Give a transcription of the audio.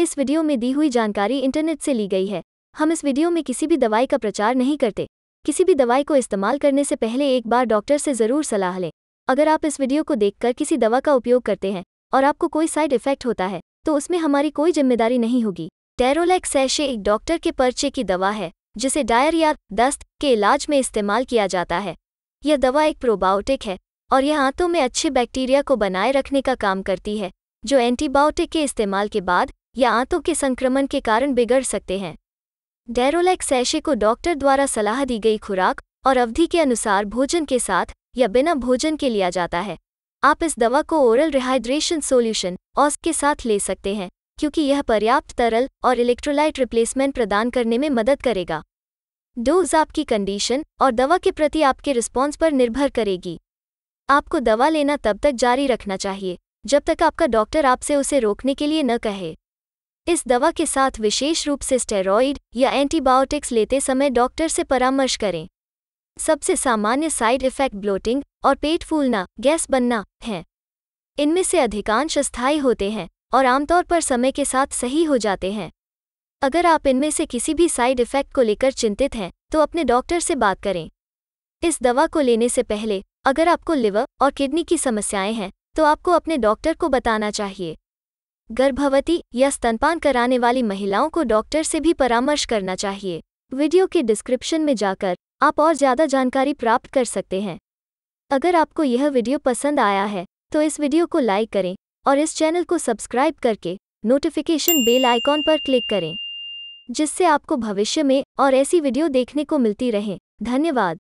इस वीडियो में दी हुई जानकारी इंटरनेट से ली गई है हम इस वीडियो में किसी भी दवाई का प्रचार नहीं करते किसी भी दवाई को इस्तेमाल करने से पहले एक बार डॉक्टर से ज़रूर सलाह लें अगर आप इस वीडियो को देखकर किसी दवा का उपयोग करते हैं और आपको कोई साइड इफेक्ट होता है तो उसमें हमारी कोई जिम्मेदारी नहीं होगी टेरोलैक सैशे एक डॉक्टर के पर्चे की दवा है जिसे डायरिया दस्त के इलाज में इस्तेमाल किया जाता है यह दवा एक प्रोबायोटिक है और यह आंतों में अच्छे बैक्टीरिया को बनाए रखने का काम करती है जो एंटीबायोटिक के इस्तेमाल के बाद या आंतों के संक्रमण के कारण बिगड़ सकते हैं डेरोलैक सैशे को डॉक्टर द्वारा सलाह दी गई खुराक और अवधि के अनुसार भोजन के साथ या बिना भोजन के लिया जाता है आप इस दवा को ओरल रिहाइड्रेशन सोल्यूशन ऑस के साथ ले सकते हैं क्योंकि यह पर्याप्त तरल और इलेक्ट्रोलाइट रिप्लेसमेंट प्रदान करने में मदद करेगा डोज आपकी कंडीशन और दवा के प्रति आपके रिस्पॉन्स पर निर्भर करेगी आपको दवा लेना तब तक जारी रखना चाहिए जब तक आपका डॉक्टर आपसे उसे रोकने के लिए न कहे इस दवा के साथ विशेष रूप से स्टेरॉइड या एंटीबायोटिक्स लेते समय डॉक्टर से परामर्श करें सबसे सामान्य साइड इफेक्ट ब्लोटिंग और पेट फूलना गैस बनना हैं इनमें से अधिकांश अस्थायी होते हैं और आमतौर पर समय के साथ सही हो जाते हैं अगर आप इनमें से किसी भी साइड इफेक्ट को लेकर चिंतित हैं तो अपने डॉक्टर से बात करें इस दवा को लेने से पहले अगर आपको लिवर और किडनी की समस्याएं हैं तो आपको अपने डॉक्टर को बताना चाहिए गर्भवती या स्तनपान कराने वाली महिलाओं को डॉक्टर से भी परामर्श करना चाहिए वीडियो के डिस्क्रिप्शन में जाकर आप और ज़्यादा जानकारी प्राप्त कर सकते हैं अगर आपको यह वीडियो पसंद आया है तो इस वीडियो को लाइक करें और इस चैनल को सब्सक्राइब करके नोटिफिकेशन बेल आइकॉन पर क्लिक करें जिससे आपको भविष्य में और ऐसी वीडियो देखने को मिलती रहें धन्यवाद